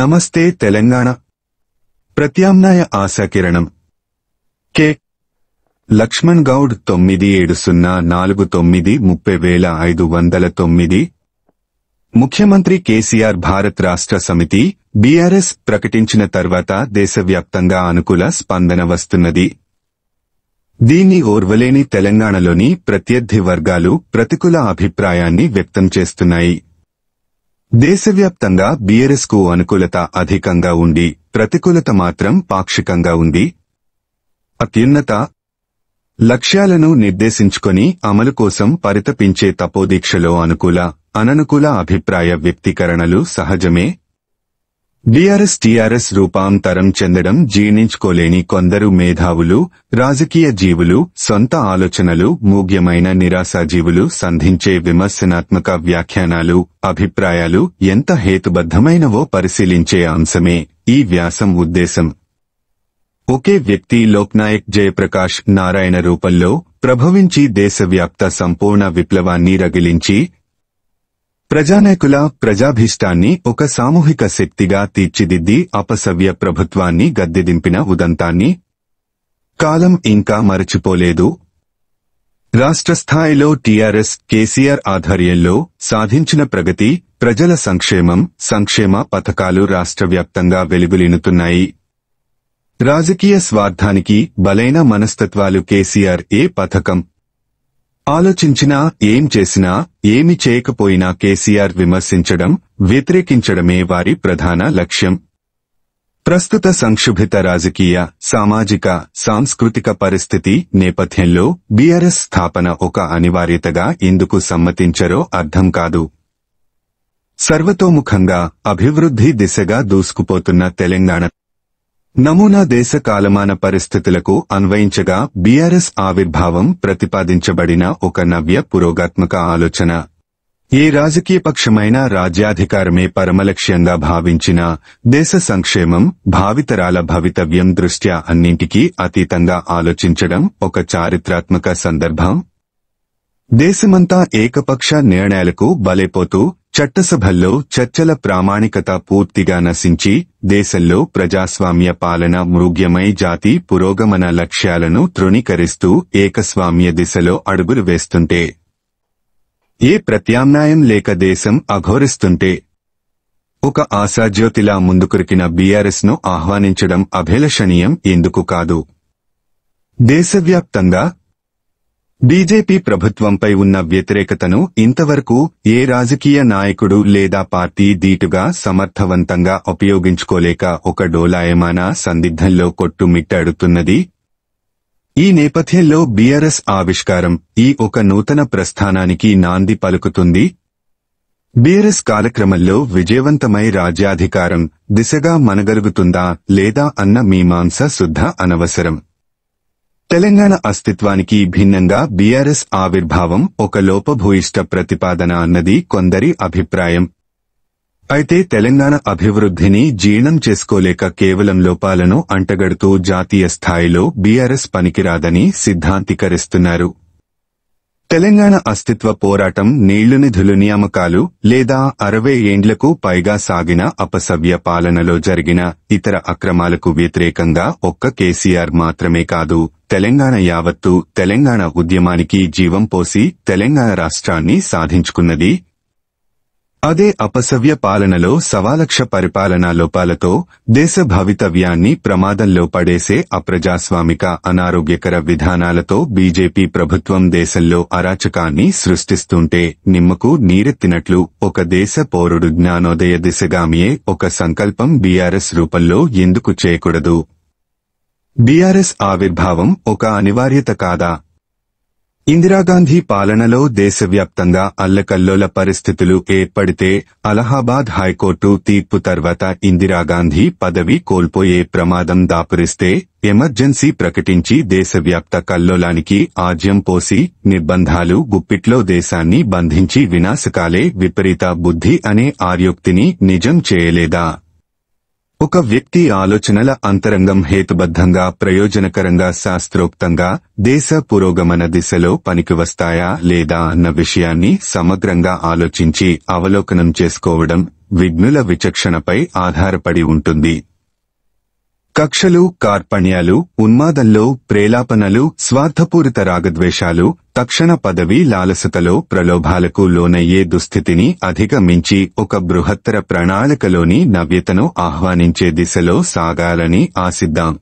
నమస్తే తెలంగాణ ప్రత్యామ్నాయ ఆశాకిరణం కే లక్ష్మణ్ గౌడ్ తొమ్మిది ఏడు సున్నా నాలుగు తొమ్మిది ముప్పై వేల ఐదు వందల తొమ్మిది ముఖ్యమంత్రి కేసీఆర్ భారత్ రాష్ట్ర సమితి బీఆర్ఎస్ ప్రకటించిన తర్వాత దేశవ్యాప్తంగా అనుకూల స్పందన వస్తున్నది దీన్ని ఓర్వలేని తెలంగాణలోని ప్రత్యర్థి వర్గాలు ప్రతికూల అభిప్రాయాన్ని వ్యక్తం చేస్తున్నాయి దేశవ్యాప్తంగా కు అనుకూలత అధికంగా ఉండి ప్రతికూలత మాత్రం పాక్షికంగా ఉంది అత్యున్నత లక్ష్యాలను నిర్దేశించుకొని అమలు కోసం పరితపించే తపోదీక్షలో అనుకూల అననుకూల అభిప్రాయ వ్యక్తీకరణలు సహజమే డిఆర్ఎస్ టిఆర్ఎస్ రూపాంతరం చెందడం జీర్ణించుకోలేని కొందరు మేధావులు రాజకీయ జీవులు సొంత ఆలోచనలు మూగ్యమైన నిరాశాజీవులు సంధించే విమర్శనాత్మక వ్యాఖ్యానాలు అభిప్రాయాలు ఎంత హేతుబద్ధమైనవో పరిశీలించే అంశమే ఈ వ్యాసం ఉద్దేశం ఒకే వ్యక్తి లోక్నాయక్ జయప్రకాష్ నారాయణ రూపంలో ప్రభవించి దేశవ్యాప్త సంపూర్ణ విప్లవాన్ని రగిలించి ప్రజానాయకుల ప్రజాభీష్టాన్ని ఒక సామూహిక శక్తిగా తీర్చిదిద్ది అపసవ్య ప్రభుత్వాన్ని గద్దెదింపిన ఉదంతాన్ని కాలం ఇంకా మరచిపోలేదు రాష్ట్రస్థాయిలో టీఆర్ఎస్ కేసీఆర్ ఆధ్వర్యంలో సాధించిన ప్రగతి ప్రజల సంక్షేమం సంక్షేమ పథకాలు రాష్ట్ర వ్యాప్తంగా వెలుగులినుతున్నాయి రాజకీయ స్వార్థానికి బలైన మనస్తత్వాలు కేసీఆర్ ఏ పథకం ఆలోచించినా ఏం చేసినా ఏమి చేయకపోయినా కేసీఆర్ విమర్శించడం వ్యతిరేకించడమే వారి ప్రధాన లక్ష్యం ప్రస్తుత సంక్షుభిత రాజకీయ సామాజిక సాంస్కృతిక పరిస్థితి నేపథ్యంలో బీఆర్ఎస్ స్థాపన ఒక అనివార్యతగా ఎందుకు సమ్మతించరో అర్థం కాదు సర్వతోముఖంగా అభివృద్ధి దిశగా దూసుకుపోతున్న తెలంగాణ నమూనా దేశ కాలమాన పరిస్థితులకు అన్వయించగా బీఆర్ఎస్ ఆవిర్భావం ప్రతిపాదించబడిన ఒక నవ్య పురోగాత్మక ఆలోచన ఏ రాజకీయ పక్షమైన రాజ్యాధికారమే పరమలక్ష్యంగా భావించిన దేశ సంక్షేమం భావితరాల భవితవ్యం దృష్ట్యా అన్నింటికీ అతీతంగా ఆలోచించడం ఒక చారిత్రాత్మక సందర్భం దేశమంతా ఏకపక్ష నిర్ణయాలకు బలైపోతూ చట్టసభల్లో చర్చల ప్రామాణికత పూర్తిగా నశించి దేశంలో ప్రజాస్వామ్య పాలన మృగ్యమై జాతి పురోగమన లక్ష్యాలను తృణీకరిస్తూ ఏకస్వామ్య దిశలో అడుగులు వేస్తుంటే ఏ ప్రత్యామ్నాయం లేక దేశం అఘోరిస్తుంటే ఒక ఆశాజ్యోతిలా ముందుకురికిన బీఆర్ఎస్ను ఆహ్వానించడం అభిలషణీయం ఎందుకు కాదు దేశవ్యాప్తంగా బీజేపీ ప్రభుత్వంపై ఉన్న వ్యతిరేకతను ఇంతవరకు ఏ రాజకీయ నాయకుడు లేదా పార్టీ దీటుగా సమర్థవంతంగా ఉపయోగించుకోలేక ఒక డోలాయమాన సందిగ్ధంలో కొట్టుమిట్టాడుతున్నది ఈ నేపథ్యంలో బీఆర్ఎస్ ఆవిష్కారం ఈ ఒక నూతన ప్రస్థానానికి నాంది పలుకుతుంది బీఆర్ఎస్ కాలక్రమంలో విజయవంతమై రాజ్యాధికారం దిశగా మనగలుగుతుందా లేదా అన్న మీమాంస శుద్ధ అనవసరం తెలంగాణ అస్తిత్వానికి భిన్నంగా బీఆర్ఎస్ ఆవిర్భావం ఒక లోపభూయిష్ట ప్రతిపాదన అన్నది కొందరి అభిప్రాయం అయితే తెలంగాణ అభివృద్ధిని జీర్ణం చేసుకోలేక కేవలం లోపాలను అంటగడుతూ జాతీయ స్థాయిలో బీఆర్ఎస్ పనికిరాదని సిద్ధాంతీకరిస్తున్నారు తెలంగాణ అస్తిత్వ పోరాటం నిధులు నియామకాలు లేదా అరవై ఏండ్లకు పైగా సాగిన అపసవ్య పాలనలో జరిగిన ఇతర అక్రమాలకు వ్యతిరేకంగా ఒక్క కేసీఆర్ మాత్రమే కాదు తెలంగాణ యావత్తు తెలంగాణ ఉద్యమానికి జీవం పోసి తెలంగాణ రాష్ట్రాన్ని సాధించుకున్నది అదే అపసవ్య పాలనలో సవాలక్ష పరిపాలనా లోపాలతో దేశ భవితవ్యాన్ని ప్రమాదంలో పడేసే అప్రజాస్వామిక అనారోగ్యకర విధానాలతో బీజేపీ ప్రభుత్వం దేశంలో అరాచకాన్ని సృష్టిస్తుంటే నిమ్మకు నీరెత్తినట్లు ఒక దేశ పౌరుడు జ్ఞానోదయ దిశగామియే ఒక సంకల్పం బీఆర్ఎస్ రూపంలో ఎందుకు చేయకూడదు బీఆర్ఎస్ ఆవిర్భావం ఒక అనివార్యత కాదా ఇందిరాగాంధీ పాలనలో దేశవ్యాప్తంగా అల్లకల్లోల పరిస్థితులు ఏర్పడితే అలహాబాద్ హైకోర్టు తీర్పు తర్వాత ఇందిరాగాంధీ పదవి కోల్పోయే ప్రమాదం దాపురిస్తే ఎమర్జెన్సీ ప్రకటించి దేశవ్యాప్త కల్లోలానికి ఆజ్యం పోసి నిర్బంధాలు గుప్పిట్లో దేశాన్ని బంధించి వినాశకాలే విపరీత బుద్ధి అనే ఆర్యోక్తిని నిజం చేయలేదా ఒక వ్యక్తి ఆలోచనల అంతరంగం హేతుబద్ధంగా ప్రయోజనకరంగా శాస్త్రోక్తంగా దేశ పురోగమన దిశలో పనికి వస్తాయా లేదా అన్న విషయాన్ని సమగ్రంగా ఆలోచించి అవలోకనం చేసుకోవడం విఘ్నుల విచక్షణపై ఆధారపడి ఉంటుంది కక్షలు కార్పణ్యాలు ఉన్మాదంలో ప్రేలాపనలు స్వార్థపూరిత రాగద్వేషాలు తక్షణ పదవి లాలసతలో ప్రలోభాలకు లోనయ్యే దుస్థితిని అధిగమించి ఒక బృహత్తర ప్రణాళికలోని నవ్యతను ఆహ్వానించే దిశలో సాగాలని ఆశిద్దాం